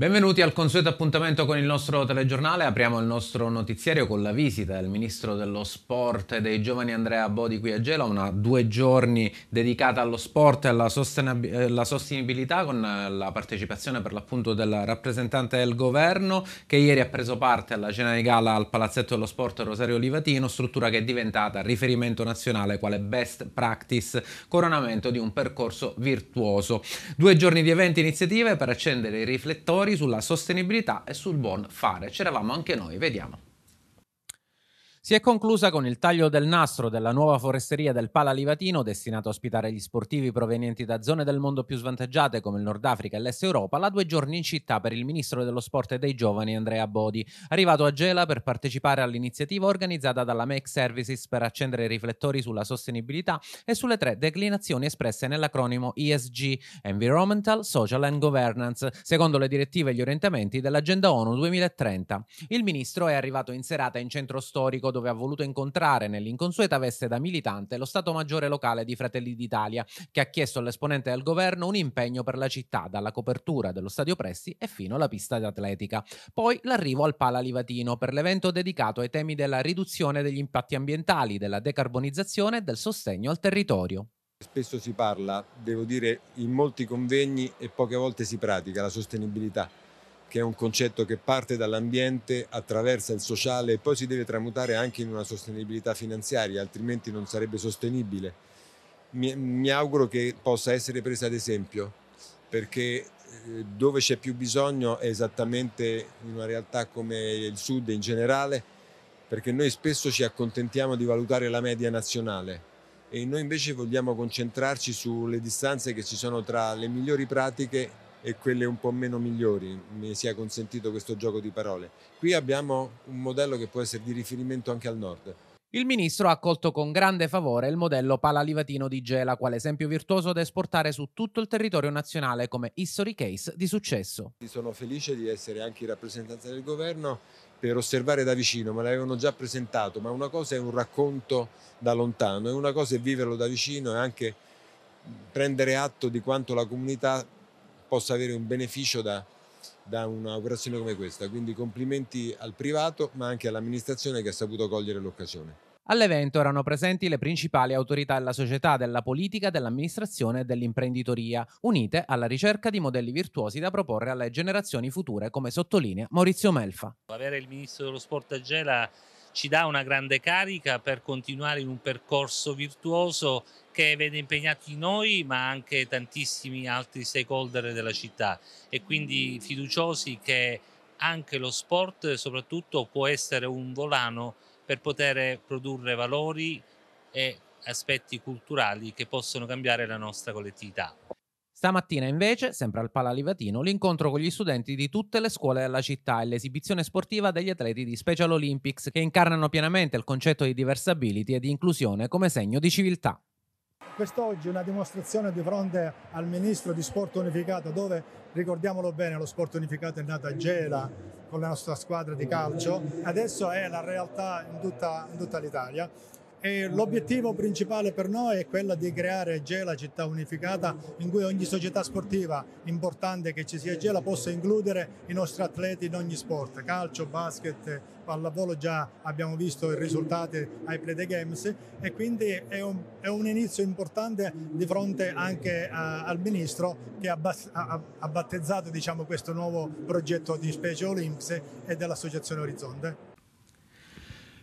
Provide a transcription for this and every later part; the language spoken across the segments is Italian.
Benvenuti al consueto appuntamento con il nostro telegiornale. Apriamo il nostro notiziario con la visita del ministro dello sport e dei giovani Andrea Bodi qui a Gela, una due giorni dedicata allo sport e alla, eh, sostenibilità con eh, la partecipazione per l'appunto del rappresentante del governo che ieri ha preso parte alla cena di gala al Palazzetto dello Sport Rosario Livatino, struttura che è diventata riferimento nazionale quale best practice, coronamento di un percorso virtuoso. Due giorni di eventi e iniziative per accendere i riflettori sulla sostenibilità e sul buon fare. C'eravamo anche noi, vediamo. Si è conclusa con il taglio del nastro della nuova foresteria del Pala Livatino, destinata a ospitare gli sportivi provenienti da zone del mondo più svantaggiate come il Nord Africa e l'Est Europa, la due giorni in città per il ministro dello sport e dei giovani Andrea Bodi, arrivato a Gela per partecipare all'iniziativa organizzata dalla Make Services per accendere i riflettori sulla sostenibilità e sulle tre declinazioni espresse nell'acronimo ESG, Environmental, Social and Governance, secondo le direttive e gli orientamenti dell'Agenda ONU 2030. Il ministro è arrivato in serata in centro storico dove dove ha voluto incontrare nell'inconsueta veste da militante lo Stato Maggiore locale di Fratelli d'Italia, che ha chiesto all'esponente del governo un impegno per la città, dalla copertura dello stadio Pressi e fino alla pista atletica. Poi l'arrivo al Pala Livatino per l'evento dedicato ai temi della riduzione degli impatti ambientali, della decarbonizzazione e del sostegno al territorio. Spesso si parla, devo dire, in molti convegni e poche volte si pratica la sostenibilità che è un concetto che parte dall'ambiente, attraversa il sociale e poi si deve tramutare anche in una sostenibilità finanziaria, altrimenti non sarebbe sostenibile. Mi, mi auguro che possa essere presa ad esempio, perché eh, dove c'è più bisogno è esattamente in una realtà come il sud in generale, perché noi spesso ci accontentiamo di valutare la media nazionale e noi invece vogliamo concentrarci sulle distanze che ci sono tra le migliori pratiche e quelle un po' meno migliori, mi sia consentito questo gioco di parole. Qui abbiamo un modello che può essere di riferimento anche al nord. Il ministro ha accolto con grande favore il modello Palalivatino di Gela, quale esempio virtuoso da esportare su tutto il territorio nazionale come history case di successo. Sono felice di essere anche in rappresentanza del governo per osservare da vicino, me l'avevano già presentato, ma una cosa è un racconto da lontano e una cosa è viverlo da vicino e anche prendere atto di quanto la comunità possa avere un beneficio da, da un'operazione come questa. Quindi complimenti al privato ma anche all'amministrazione che ha saputo cogliere l'occasione. All'evento erano presenti le principali autorità della società, della politica, dell'amministrazione e dell'imprenditoria, unite alla ricerca di modelli virtuosi da proporre alle generazioni future, come sottolinea Maurizio Melfa. Avere il ministro dello sport a Gela ci dà una grande carica per continuare in un percorso virtuoso che vede impegnati noi ma anche tantissimi altri stakeholder della città e quindi fiduciosi che anche lo sport soprattutto può essere un volano per poter produrre valori e aspetti culturali che possono cambiare la nostra collettività. Stamattina invece, sempre al Palalivatino, l'incontro con gli studenti di tutte le scuole della città e l'esibizione sportiva degli atleti di Special Olympics che incarnano pienamente il concetto di diversability e di inclusione come segno di civiltà. Quest'oggi una dimostrazione di fronte al ministro di sport unificato dove, ricordiamolo bene, lo sport unificato è nato a Gela con la nostra squadra di calcio, adesso è la realtà in tutta, in tutta l'Italia l'obiettivo principale per noi è quello di creare Gela città unificata in cui ogni società sportiva importante che ci sia Gela possa includere i nostri atleti in ogni sport, calcio, basket, pallavolo già abbiamo visto i risultati ai Play the Games e quindi è un, è un inizio importante di fronte anche a, al Ministro che ha, ha, ha battezzato diciamo, questo nuovo progetto di Specie Olimps e dell'Associazione Orizzonte.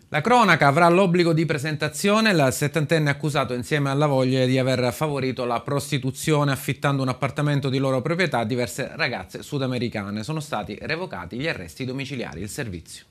La cronaca avrà l'obbligo di presentazione il settantenne accusato insieme alla moglie di aver favorito la prostituzione affittando un appartamento di loro proprietà a diverse ragazze sudamericane. Sono stati revocati gli arresti domiciliari. Il servizio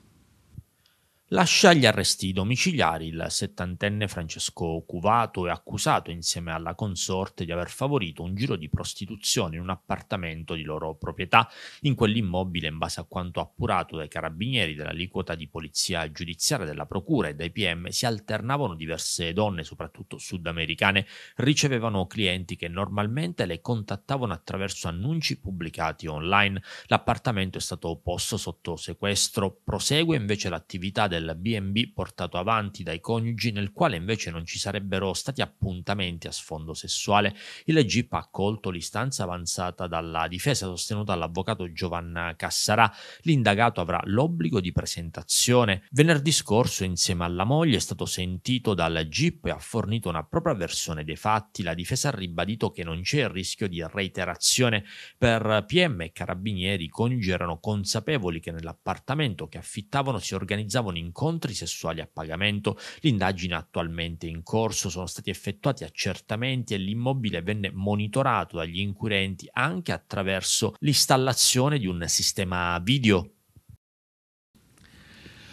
lascia gli arresti domiciliari il settantenne Francesco Cuvato è accusato insieme alla consorte di aver favorito un giro di prostituzione in un appartamento di loro proprietà in quell'immobile in base a quanto appurato dai carabinieri dell'aliquota di polizia giudiziaria della procura e dai PM si alternavano diverse donne soprattutto sudamericane ricevevano clienti che normalmente le contattavano attraverso annunci pubblicati online l'appartamento è stato posto sotto sequestro prosegue invece l'attività del del BB portato avanti dai coniugi, nel quale invece non ci sarebbero stati appuntamenti a sfondo sessuale. Il GIP ha accolto l'istanza avanzata dalla difesa sostenuta dall'avvocato Giovanna Cassarà. L'indagato avrà l'obbligo di presentazione. Venerdì scorso, insieme alla moglie, è stato sentito dal GIP e ha fornito una propria versione dei fatti. La difesa ha ribadito che non c'è il rischio di reiterazione. Per PM e carabinieri, i coniugi erano consapevoli che nell'appartamento che affittavano si organizzavano in incontri sessuali a pagamento. L'indagine attualmente in corso sono stati effettuati accertamenti e l'immobile venne monitorato dagli inquirenti anche attraverso l'installazione di un sistema video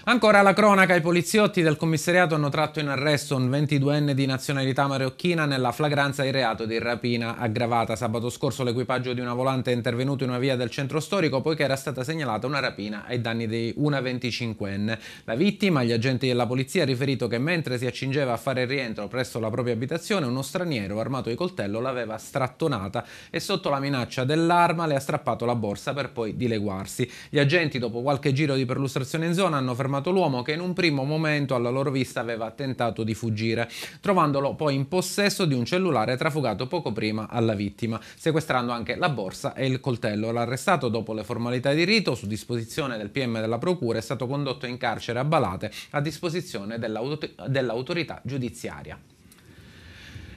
Ancora la cronaca, i poliziotti del commissariato hanno tratto in arresto un 22enne di nazionalità marocchina nella flagranza di reato di rapina aggravata. Sabato scorso l'equipaggio di una volante è intervenuto in una via del centro storico poiché era stata segnalata una rapina ai danni di una 25enne. La vittima, gli agenti della polizia, ha riferito che mentre si accingeva a fare rientro presso la propria abitazione, uno straniero armato di coltello l'aveva strattonata e sotto la minaccia dell'arma le ha strappato la borsa per poi dileguarsi. Gli agenti, dopo qualche giro di perlustrazione in zona, hanno fermato armato l'uomo che in un primo momento alla loro vista aveva tentato di fuggire, trovandolo poi in possesso di un cellulare trafugato poco prima alla vittima, sequestrando anche la borsa e il coltello. L'arrestato dopo le formalità di rito, su disposizione del PM della Procura, è stato condotto in carcere a Balate a disposizione dell'autorità giudiziaria.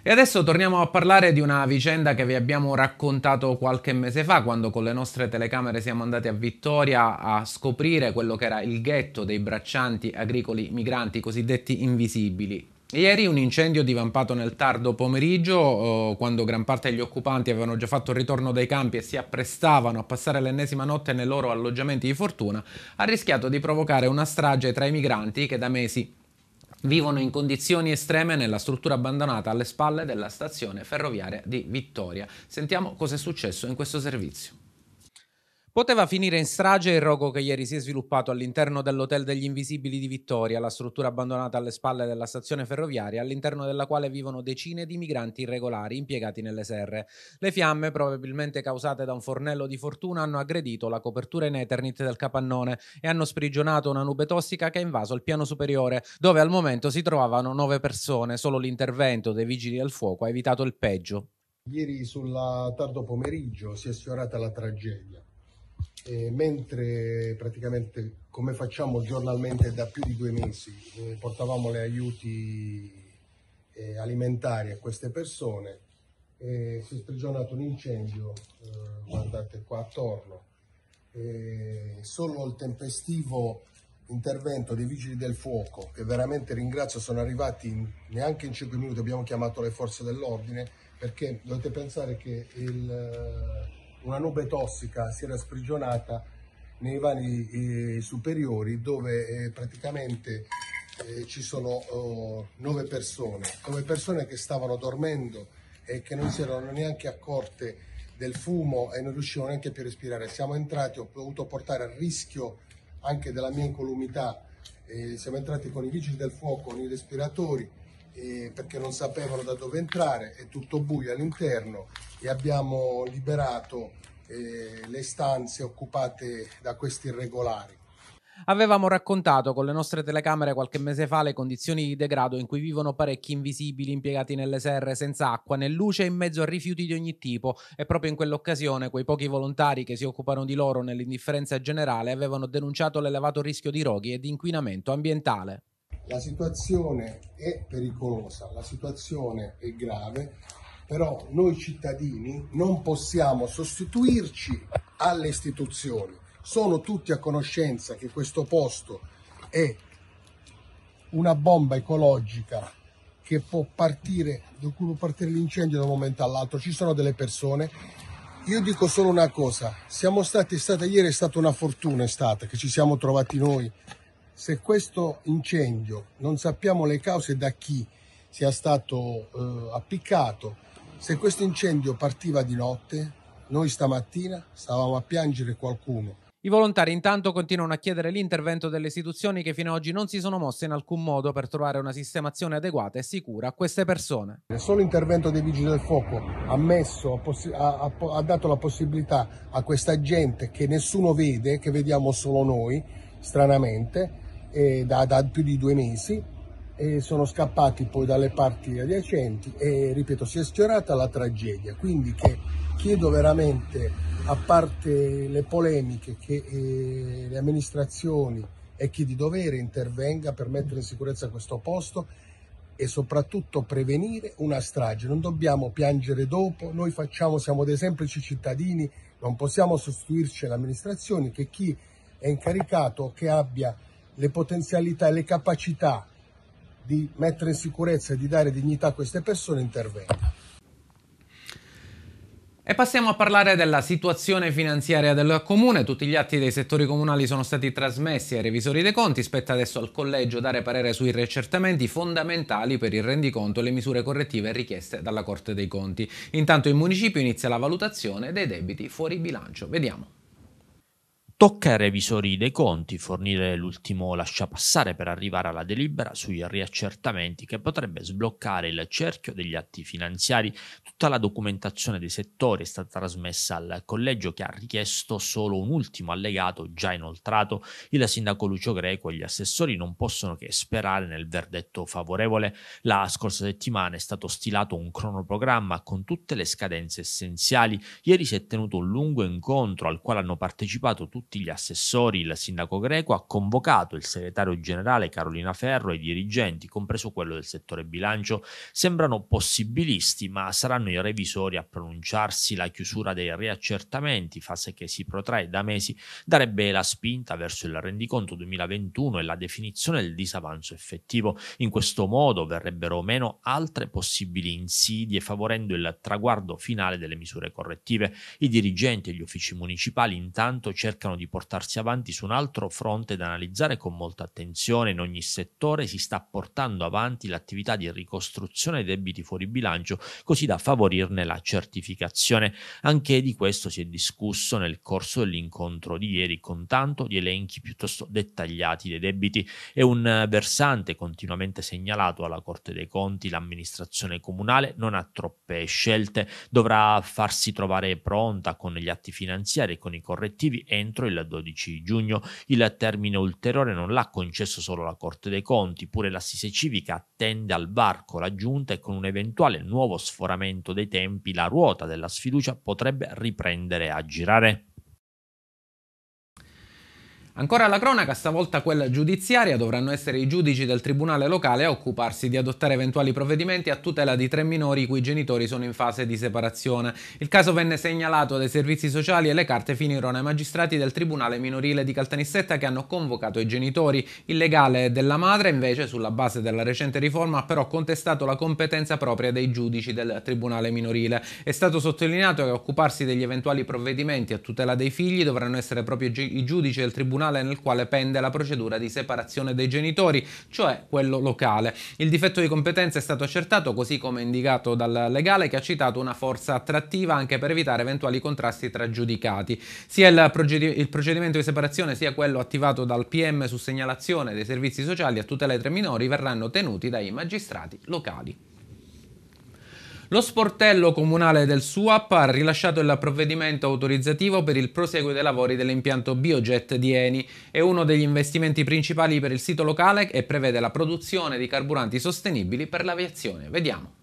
E adesso torniamo a parlare di una vicenda che vi abbiamo raccontato qualche mese fa, quando con le nostre telecamere siamo andati a Vittoria a scoprire quello che era il ghetto dei braccianti agricoli migranti cosiddetti invisibili. Ieri un incendio divampato nel tardo pomeriggio, oh, quando gran parte degli occupanti avevano già fatto il ritorno dai campi e si apprestavano a passare l'ennesima notte nei loro alloggiamenti di fortuna, ha rischiato di provocare una strage tra i migranti che da mesi vivono in condizioni estreme nella struttura abbandonata alle spalle della stazione ferroviaria di Vittoria. Sentiamo cosa è successo in questo servizio. Poteva finire in strage il rogo che ieri si è sviluppato all'interno dell'Hotel degli Invisibili di Vittoria, la struttura abbandonata alle spalle della stazione ferroviaria, all'interno della quale vivono decine di migranti irregolari impiegati nelle serre. Le fiamme, probabilmente causate da un fornello di fortuna, hanno aggredito la copertura in Eternit del capannone e hanno sprigionato una nube tossica che ha invaso il piano superiore, dove al momento si trovavano nove persone. Solo l'intervento dei vigili del fuoco ha evitato il peggio. Ieri sul tardo pomeriggio si è sfiorata la tragedia eh, mentre praticamente come facciamo giornalmente da più di due mesi eh, portavamo le aiuti eh, alimentari a queste persone, eh, si è sprigionato un incendio, eh, guardate qua attorno, solo il tempestivo intervento dei vigili del fuoco, che veramente ringrazio, sono arrivati in, neanche in 5 minuti, abbiamo chiamato le forze dell'ordine, perché dovete pensare che il una nube tossica si era sprigionata nei vani eh, superiori dove eh, praticamente eh, ci sono oh, nove persone, nove persone che stavano dormendo e che non si erano neanche accorte del fumo e non riuscivano neanche più a respirare. Siamo entrati, ho dovuto portare a rischio anche della mia incolumità, siamo entrati con i vigili del fuoco, con i respiratori perché non sapevano da dove entrare, è tutto buio all'interno, e abbiamo liberato eh, le stanze occupate da questi irregolari. Avevamo raccontato con le nostre telecamere qualche mese fa le condizioni di degrado in cui vivono parecchi invisibili impiegati nelle serre senza acqua, né luce e in mezzo a rifiuti di ogni tipo e proprio in quell'occasione quei pochi volontari che si occupano di loro nell'indifferenza generale avevano denunciato l'elevato rischio di roghi e di inquinamento ambientale. La situazione è pericolosa, la situazione è grave però noi cittadini non possiamo sostituirci alle istituzioni. Sono tutti a conoscenza che questo posto è una bomba ecologica che può partire, può partire l'incendio da un momento all'altro. Ci sono delle persone. Io dico solo una cosa, siamo stati, è stata ieri, è stata una fortuna estate che ci siamo trovati noi. Se questo incendio non sappiamo le cause da chi sia stato eh, appiccato, se questo incendio partiva di notte, noi stamattina stavamo a piangere qualcuno. I volontari intanto continuano a chiedere l'intervento delle istituzioni che fino ad oggi non si sono mosse in alcun modo per trovare una sistemazione adeguata e sicura a queste persone. Il Solo intervento dei vigili del fuoco ha, messo, ha, ha dato la possibilità a questa gente che nessuno vede, che vediamo solo noi, stranamente, eh, da, da più di due mesi, e sono scappati poi dalle parti adiacenti e ripeto si è sfiorata la tragedia quindi che chiedo veramente a parte le polemiche che eh, le amministrazioni e chi di dovere intervenga per mettere in sicurezza questo posto e soprattutto prevenire una strage non dobbiamo piangere dopo noi facciamo siamo dei semplici cittadini non possiamo sostituirci alle amministrazioni che chi è incaricato che abbia le potenzialità e le capacità di mettere in sicurezza e di dare dignità a queste persone intervenga. E passiamo a parlare della situazione finanziaria del comune. Tutti gli atti dei settori comunali sono stati trasmessi ai revisori dei conti. Spetta adesso al collegio dare parere sui riaccertamenti fondamentali per il rendiconto e le misure correttive richieste dalla Corte dei Conti. Intanto in municipio inizia la valutazione dei debiti fuori bilancio. Vediamo. Tocca ai revisori dei conti fornire l'ultimo lasciapassare per arrivare alla delibera sui riaccertamenti che potrebbe sbloccare il cerchio degli atti finanziari. Tutta la documentazione dei settori è stata trasmessa al collegio che ha richiesto solo un ultimo allegato già inoltrato. Il sindaco Lucio Greco e gli assessori non possono che sperare nel verdetto favorevole. La scorsa settimana è stato stilato un cronoprogramma con tutte le scadenze essenziali. Ieri si è tenuto un lungo incontro al quale hanno partecipato tutti tutti gli assessori il sindaco greco ha convocato il segretario generale Carolina Ferro e i dirigenti, compreso quello del settore bilancio, sembrano possibilisti, ma saranno i revisori a pronunciarsi. La chiusura dei riaccertamenti, fase che si protrae da mesi, darebbe la spinta verso il rendiconto 2021 e la definizione del disavanzo effettivo. In questo modo verrebbero meno altre possibili insidie, favorendo il traguardo finale delle misure correttive. I dirigenti e gli uffici municipali intanto cercano di portarsi avanti su un altro fronte da analizzare con molta attenzione. In ogni settore si sta portando avanti l'attività di ricostruzione dei debiti fuori bilancio, così da favorirne la certificazione. Anche di questo si è discusso nel corso dell'incontro di ieri, con tanto di elenchi piuttosto dettagliati dei debiti. È un versante continuamente segnalato alla Corte dei Conti. L'amministrazione comunale non ha troppe scelte, dovrà farsi trovare pronta con gli atti finanziari e con i correttivi entro il 12 giugno. Il termine ulteriore non l'ha concesso solo la Corte dei Conti, pure l'assise civica attende al varco la giunta e con un eventuale nuovo sforamento dei tempi la ruota della sfiducia potrebbe riprendere a girare. Ancora la cronaca, stavolta quella giudiziaria, dovranno essere i giudici del tribunale locale a occuparsi di adottare eventuali provvedimenti a tutela di tre minori i cui genitori sono in fase di separazione. Il caso venne segnalato dai servizi sociali e le carte finirono ai magistrati del tribunale minorile di Caltanissetta che hanno convocato i genitori. Il legale della madre, invece, sulla base della recente riforma, ha però contestato la competenza propria dei giudici del tribunale minorile. È stato sottolineato che a occuparsi degli eventuali provvedimenti a tutela dei figli dovranno essere proprio i giudici del tribunale costituzionale nel quale pende la procedura di separazione dei genitori, cioè quello locale. Il difetto di competenza è stato accertato così come indicato dal legale che ha citato una forza attrattiva anche per evitare eventuali contrasti tra giudicati. Sia il, procedi- il procedimento di separazione sia quello attivato dal PM su segnalazione dei servizi sociali a tutela dei tre minori verranno tenuti dai magistrati locali. Lo sportello comunale del SUAP ha rilasciato il provvedimento autorizzativo per il proseguo dei lavori dell'impianto Biojet di Eni. È uno degli investimenti principali per il sito locale e prevede la produzione di carburanti sostenibili per l'aviazione. Vediamo.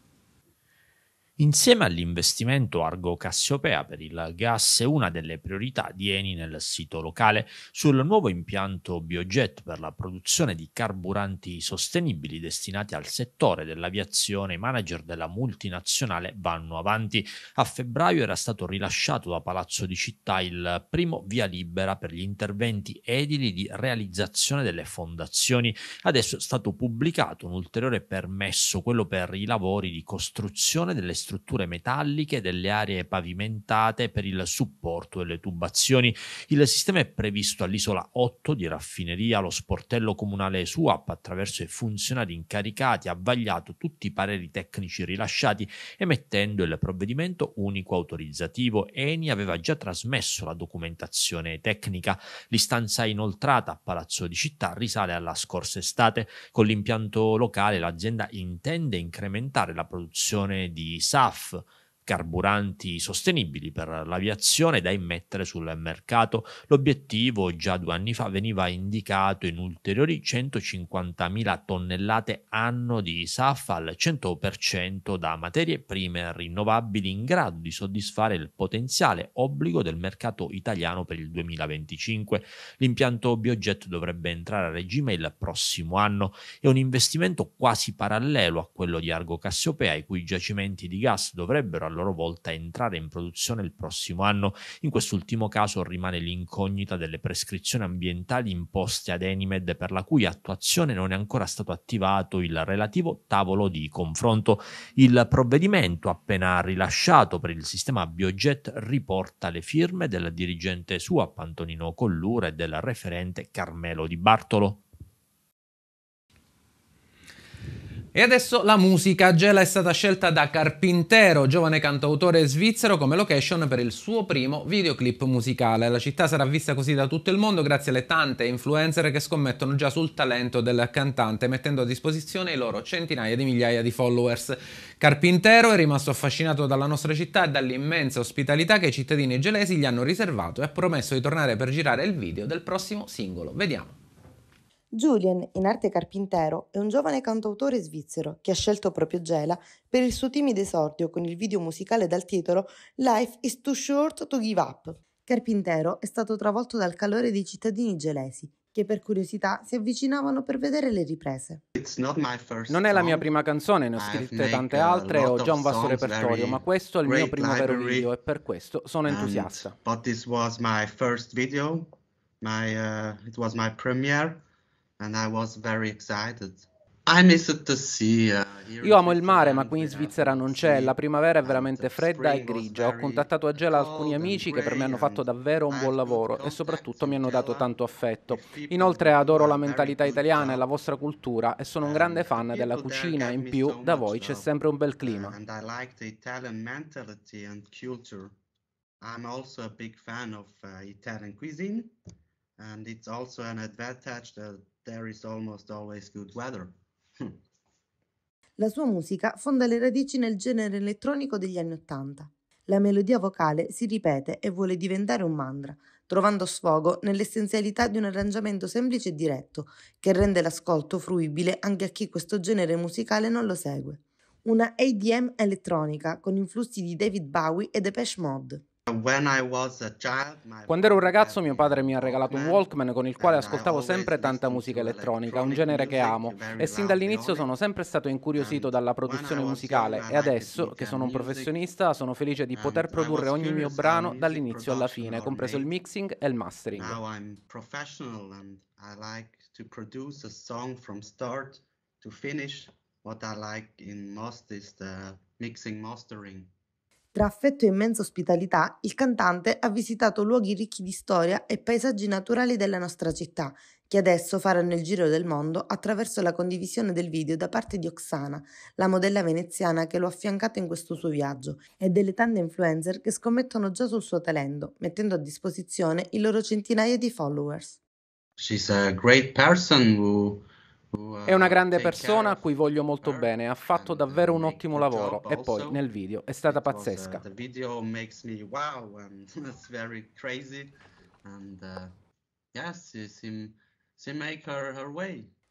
Insieme all'investimento Argo Cassiopea per il gas è una delle priorità di Eni nel sito locale sul nuovo impianto Biojet per la produzione di carburanti sostenibili destinati al settore dell'aviazione. I manager della multinazionale vanno avanti. A febbraio era stato rilasciato da Palazzo di Città il primo via libera per gli interventi edili di realizzazione delle fondazioni. Adesso è stato pubblicato un ulteriore permesso, quello per i lavori di costruzione delle strutture metalliche delle aree pavimentate per il supporto delle tubazioni. Il sistema è previsto all'isola 8 di raffineria. Lo sportello comunale SUAP, attraverso i funzionari incaricati, ha vagliato tutti i pareri tecnici rilasciati, emettendo il provvedimento unico autorizzativo. Eni aveva già trasmesso la documentazione tecnica. L'istanza inoltrata a Palazzo di Città risale alla scorsa estate. Con l'impianto locale l'azienda intende incrementare la produzione di SAF carburanti sostenibili per l'aviazione da immettere sul mercato. L'obiettivo già due anni fa veniva indicato in ulteriori 150.000 tonnellate anno di SAF al 100% da materie prime rinnovabili in grado di soddisfare il potenziale obbligo del mercato italiano per il 2025. L'impianto Biojet dovrebbe entrare a regime il prossimo anno. È un investimento quasi parallelo a quello di Argo Cassiopea, i cui giacimenti di gas dovrebbero loro volta entrare in produzione il prossimo anno. In quest'ultimo caso rimane l'incognita delle prescrizioni ambientali imposte ad Enimed per la cui attuazione non è ancora stato attivato il relativo tavolo di confronto. Il provvedimento appena rilasciato per il sistema Biojet riporta le firme del dirigente sua Antonino Collura e del referente Carmelo Di Bartolo. E adesso la musica. Gela è stata scelta da Carpintero, giovane cantautore svizzero, come location per il suo primo videoclip musicale. La città sarà vista così da tutto il mondo grazie alle tante influencer che scommettono già sul talento del cantante, mettendo a disposizione i loro centinaia di migliaia di followers. Carpintero è rimasto affascinato dalla nostra città e dall'immensa ospitalità che i cittadini gelesi gli hanno riservato e ha promesso di tornare per girare il video del prossimo singolo. Vediamo. Julien, in arte carpintero, è un giovane cantautore svizzero che ha scelto proprio Gela per il suo timido esordio con il video musicale dal titolo Life is too short to give up. Carpintero è stato travolto dal calore dei cittadini gelesi che per curiosità si avvicinavano per vedere le riprese. Non è la mia prima canzone, ne ho scritte tante altre, e ho già un vasto repertorio, ma questo è il mio primo vero video e per questo sono entusiasta. But this was my first video, my, uh, it was my premiere. Uh, Io amo il mare, ma qui in Svizzera non c'è, la primavera è veramente fredda e grigia. Ho contattato a Gela alcuni amici che per me hanno fatto davvero un buon lavoro e soprattutto mi hanno dato tanto affetto. Inoltre adoro la mentalità italiana e la vostra cultura e sono un grande fan della cucina, in più da voi c'è sempre un bel clima. I'm also a big fan of uh, Italian cuisine and it's also an advantage that there is almost always good weather. Hm. La sua musica fonda le radici nel genere elettronico degli anni Ottanta. La melodia vocale si ripete e vuole diventare un mantra, trovando sfogo nell'essenzialità di un arrangiamento semplice e diretto, che rende l'ascolto fruibile anche a chi questo genere musicale non lo segue. Una ADM elettronica con influssi di David Bowie e Depeche Mode. Quando ero un ragazzo mio padre mi ha regalato un Walkman con il quale ascoltavo sempre tanta musica elettronica, un genere che amo, e sin dall'inizio sono sempre stato incuriosito dalla produzione musicale e adesso, che sono un professionista, sono felice di poter produrre ogni mio brano dall'inizio alla fine, compreso il mixing e il mastering. What I like in most is the mixing mastering. Tra affetto e immensa ospitalità, il cantante ha visitato luoghi ricchi di storia e paesaggi naturali della nostra città, che adesso faranno il giro del mondo attraverso la condivisione del video da parte di Oksana, la modella veneziana che lo ha affiancato in questo suo viaggio, e delle tante influencer che scommettono già sul suo talento, mettendo a disposizione i loro centinaia di followers. She's a great person who è una grande persona a cui voglio molto bene, ha fatto davvero un eh, ottimo lavoro e poi nel video è stata eh, pazzesca.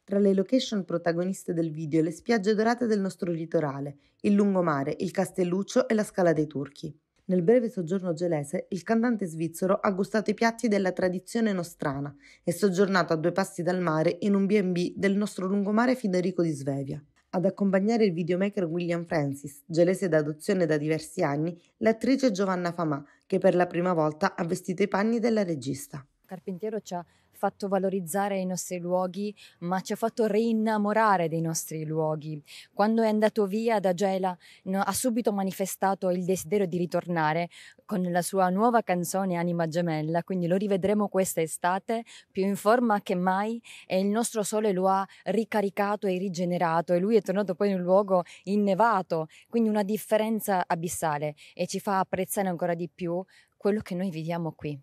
Tra le location protagoniste del video le spiagge dorate del nostro litorale, il lungomare, il castelluccio e la scala dei turchi. Nel breve soggiorno gelese, il cantante svizzero ha gustato i piatti della tradizione nostrana e soggiornato a due passi dal mare in un B&B del nostro lungomare Federico di Svevia. Ad accompagnare il videomaker William Francis, gelese d'adozione da diversi anni, l'attrice Giovanna Famà, che per la prima volta ha vestito i panni della regista. Carpentiero ci ha fatto valorizzare i nostri luoghi, ma ci ha fatto reinnamorare dei nostri luoghi. Quando è andato via da Gela no, ha subito manifestato il desiderio di ritornare con la sua nuova canzone Anima Gemella, quindi lo rivedremo questa estate più in forma che mai e il nostro sole lo ha ricaricato e rigenerato e lui è tornato poi in un luogo innevato, quindi una differenza abissale e ci fa apprezzare ancora di più quello che noi viviamo qui.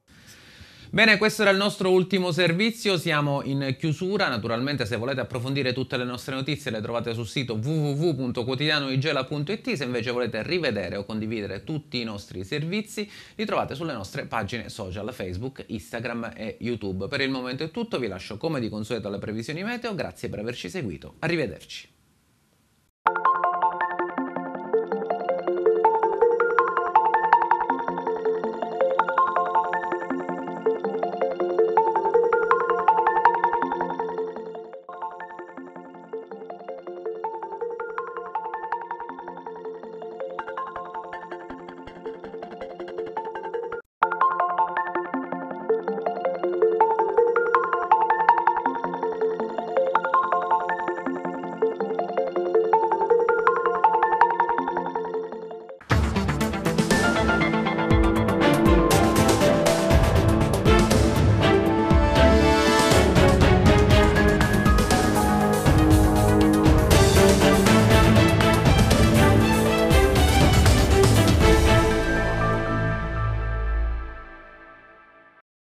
Bene, questo era il nostro ultimo servizio, siamo in chiusura, naturalmente se volete approfondire tutte le nostre notizie le trovate sul sito www.quotidianoigela.it, se invece volete rivedere o condividere tutti i nostri servizi li trovate sulle nostre pagine social Facebook, Instagram e YouTube. Per il momento è tutto, vi lascio come di consueto alle previsioni meteo, grazie per averci seguito, arrivederci.